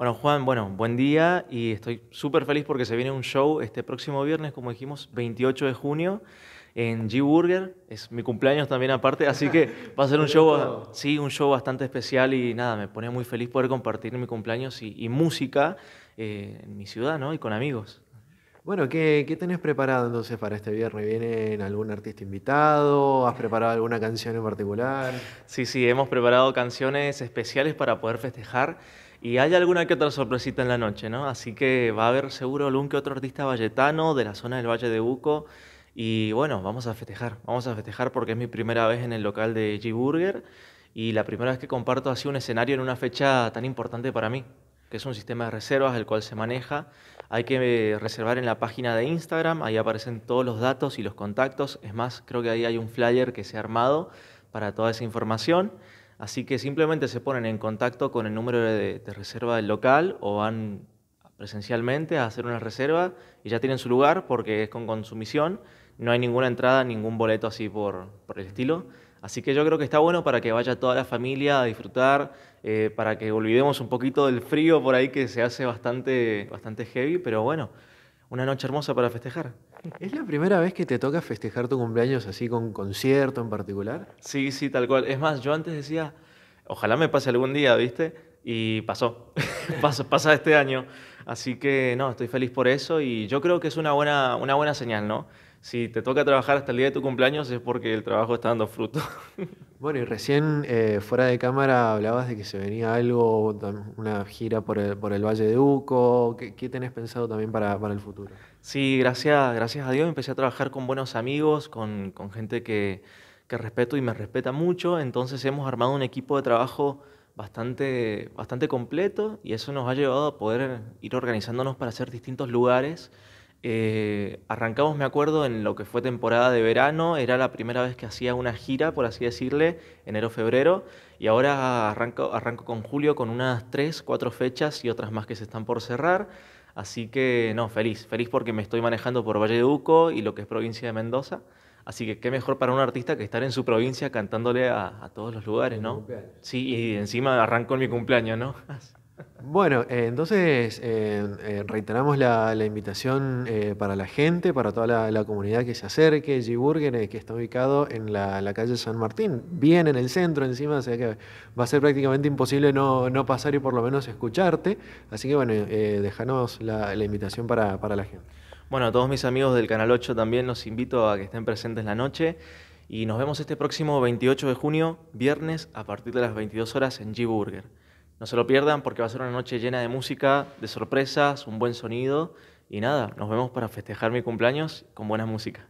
Bueno, Juan, bueno, buen día y estoy súper feliz porque se viene un show este próximo viernes, como dijimos, 28 de junio en G Burger. Es mi cumpleaños también aparte, así que va a ser un show, sí, un show bastante especial y nada, me pone muy feliz poder compartir mi cumpleaños y, música eh, en mi ciudad, ¿no? Y con amigos. Bueno, ¿qué, ¿qué, tenés preparado entonces para este viernes? ¿Vienen algún artista invitado? ¿Has preparado alguna canción en particular? Sí, sí, hemos preparado canciones especiales para poder festejar y hay alguna que otra sorpresita en la noche, ¿no? Así que va a haber seguro algún que otro artista valletano de la zona del Valle de Uco y bueno, vamos a festejar, vamos a festejar porque es mi primera vez en el local de G-Burger y la primera vez que comparto así un escenario en una fecha tan importante para mí que es un sistema de reservas el cual se maneja. Hay que eh, reservar en la página de Instagram, ahí aparecen todos los datos y los contactos. Es más, creo que ahí hay un flyer que se ha armado para toda esa información. Así que simplemente se ponen en contacto con el número de, reserva del local o van presencialmente a hacer una reserva y ya tienen su lugar porque es con consumición. No hay ninguna entrada, ningún boleto así por el estilo Así que yo creo que está bueno para que vaya toda la familia a disfrutar, eh, para que olvidemos un poquito del frío por ahí que se hace bastante, bastante heavy, pero bueno, una noche hermosa para festejar. ¿Es la primera vez que te toca festejar tu cumpleaños así con concierto en particular? Sí, sí, tal cual. Es más, yo antes decía, ojalá me pase algún día, ¿viste? Y pasó, pasa, este año. Así que no, estoy feliz por eso y yo creo que es una buena, una buena señal, ¿no? si te toca trabajar hasta el día de tu cumpleaños es porque el trabajo está dando fruto. Bueno, y recién eh, fuera de cámara hablabas de que se venía algo, una gira por el, Valle de Uco. ¿Qué, qué tenés pensado también para, para, el futuro? Sí, gracias, gracias a Dios empecé a trabajar con buenos amigos, con, gente que, que, respeto y me respeta mucho. Entonces hemos armado un equipo de trabajo bastante, bastante completo y eso nos ha llevado a poder ir organizándonos para hacer distintos lugares eh, arrancamos, me acuerdo, en lo que fue temporada de verano, era la primera vez que hacía una gira, por así decirle, enero-febrero, y ahora arranco, con julio con unas tres, cuatro fechas y otras más que se están por cerrar. Así que, no, feliz, feliz porque me estoy manejando por Valle de Uco y lo que es provincia de Mendoza. Así que qué mejor para un artista que estar en su provincia cantándole a, todos los lugares, ¿no? Sí, y encima arranco en mi cumpleaños, ¿no? Bueno, eh, entonces eh, eh, reiteramos la, invitación para la gente, para toda la, comunidad que se acerque. G-Burger, que está ubicado en la, calle San Martín, bien en el centro encima, o sea que va a ser prácticamente imposible no, pasar y por lo menos escucharte. Así que bueno, déjanos la, invitación para, para la gente. Bueno, a todos mis amigos del Canal 8 también los invito a que estén presentes la noche. Y nos vemos este próximo 28 de junio, viernes, a partir de las 22 horas en G-Burger. No se lo pierdan porque va a ser una noche llena de música, de sorpresas, un buen sonido y nada, nos vemos para festejar mi cumpleaños con buenas música.